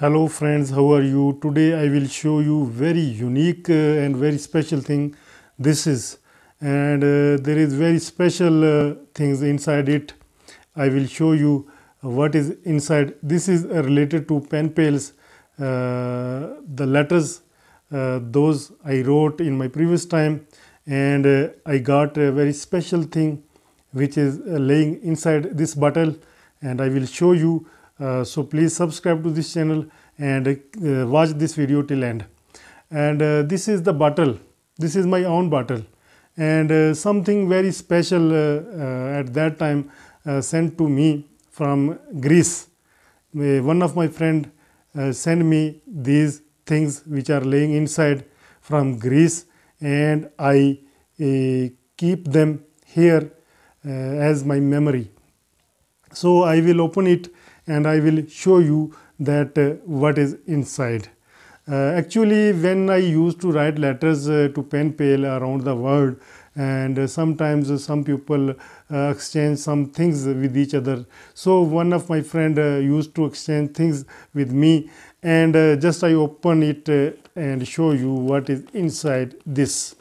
hello friends how are you today i will show you very unique uh, and very special thing this is and uh, there is very special uh, things inside it i will show you what is inside this is uh, related to pen pals uh, the letters uh, those i wrote in my previous time and i got a very special thing which is laying inside this bottle and i will show you uh, so please subscribe to this channel and uh, watch this video till end. And uh, this is the bottle. This is my own bottle. And uh, something very special uh, at that time sent to me from Greece. one of my friend sent me these things which are laying inside from Greece and I keep them here as my memory. So, I will open it and I will show you that uh, what is inside. Uh, actually, when I used to write letters uh, to pen pal around the world and uh, sometimes some people uh, exchange some things with each other. So, one of my friend uh, used to exchange things with me and just I open it and show you what is inside this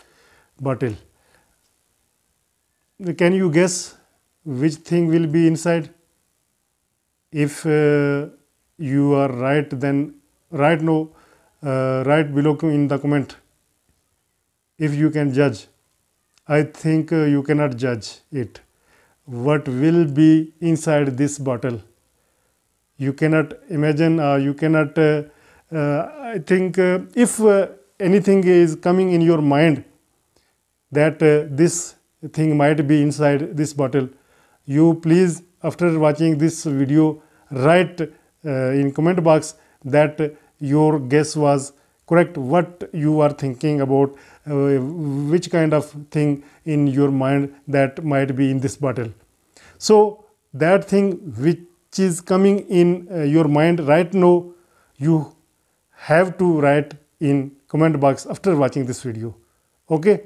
bottle. Can you guess which thing will be inside? if uh, you are right then write no uh, write below in the comment if you can judge i think uh, you cannot judge it what will be inside this bottle you cannot imagine or uh, you cannot uh, uh, i think if anything is coming in your mind that this thing might be inside this bottle you please after watching this video write uh, in comment box that your guess was correct what you are thinking about uh, which kind of thing in your mind that might be in this bottle so that thing which is coming in uh, your mind right now you have to write in comment box after watching this video okay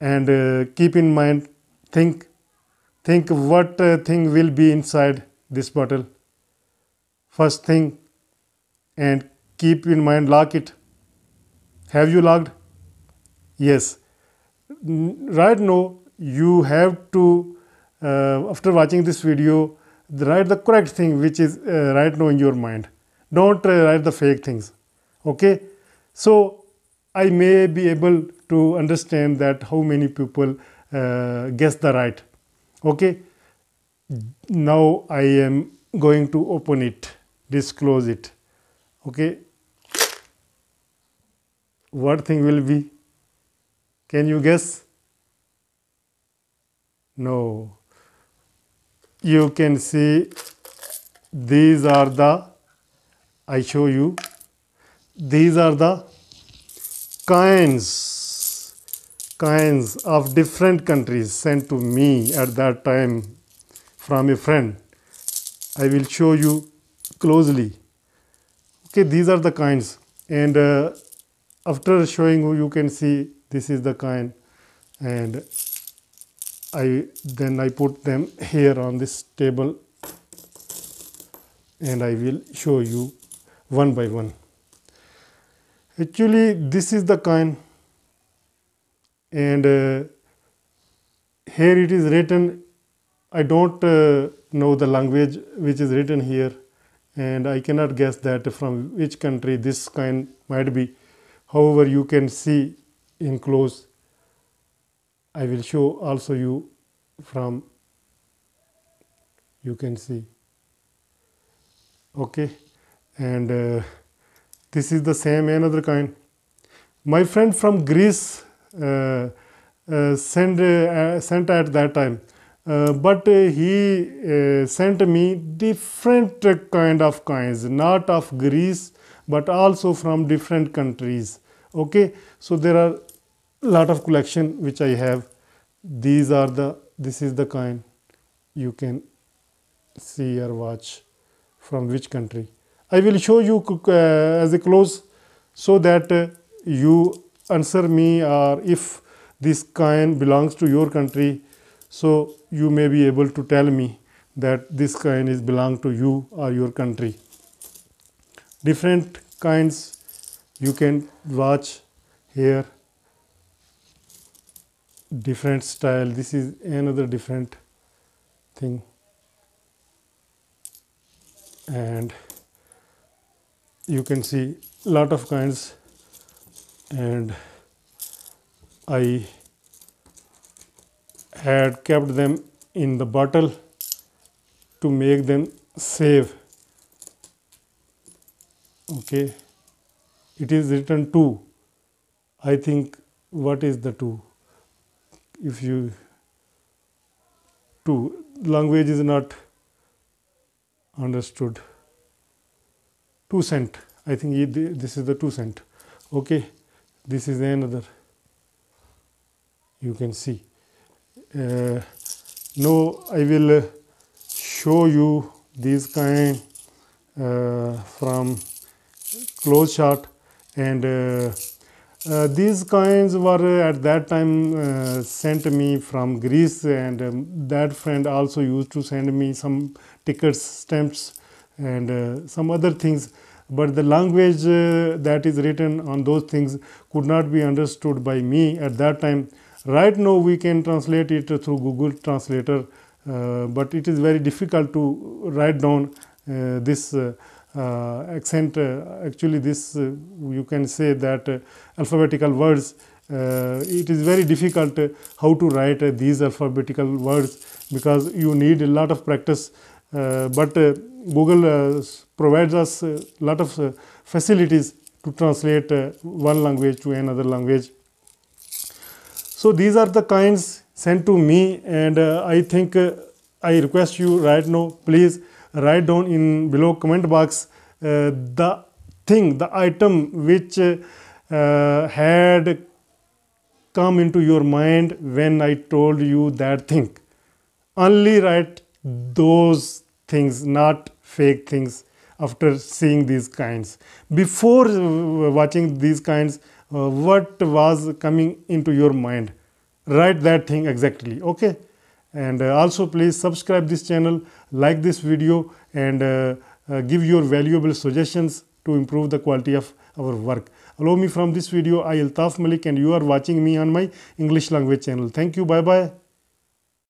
and uh, keep in mind think think what uh, thing will be inside this bottle first thing and keep in mind lock it have you locked yes right now you have to uh, after watching this video write the correct thing which is uh, right now in your mind don't uh, write the fake things okay so i may be able to understand that how many people uh, guess the right okay now I am going to open it disclose it okay what thing will be can you guess no you can see these are the I show you these are the coins coins of different countries sent to me at that time from a friend. I will show you closely. Okay, these are the kinds and uh, after showing you can see this is the kind and I then I put them here on this table and I will show you one by one. Actually this is the kind and uh, here it is written I don't uh, know the language which is written here and I cannot guess that from which country this kind might be. However, you can see in close. I will show also you from you can see okay and uh, this is the same another kind my friend from greece uh, uh, sent, uh, sent at that time. but he sent me different kind of coins, not of Greece, but also from different countries. Okay, so there are lot of collection which I have. These are the this is the coin you can see or watch from which country. I will show you uh, as a close so that uh, you answer me or if this coin belongs to your country. So, you may be able to tell me that this coin is belong to you or your country. Different kinds you can watch here different style this is another different thing and you can see lot of kinds and I had kept them in the bottle to make them safe. Okay. It is written 2. I think what is the 2? If you 2 language is not understood. 2 cent. I think this is the 2 cent. Okay this is another you can see. Uh, now I will uh, show you this kind uh, from close shot and uh, uh, these coins were uh, at that time sent me from Greece and um, that friend also used to send me some tickets stamps and some other things but the language uh, that is written on those things could not be understood by me at that time. Right now we can translate it through Google Translator, uh, but it is very difficult to write down uh, this uh, uh, accent. Uh, actually, this you can say that alphabetical words. it is very difficult how to write these alphabetical words because you need a lot of practice uh, but uh, Google uh, provides us a lot of facilities to translate one language to another language. So these are the kinds sent to me and I think I request you right now please write down in below comment box uh, the thing the item which uh, uh, had come into your mind when I told you that thing only write those things, not fake things after seeing these kinds. Before uh, watching these kinds, uh, what was coming into your mind? Write that thing exactly, okay? And uh, also please subscribe this channel, like this video and uh, uh give your valuable suggestions to improve the quality of our work. Allow me from this video, I Altaf Malik and you are watching me on my English language channel. Thank you, bye-bye.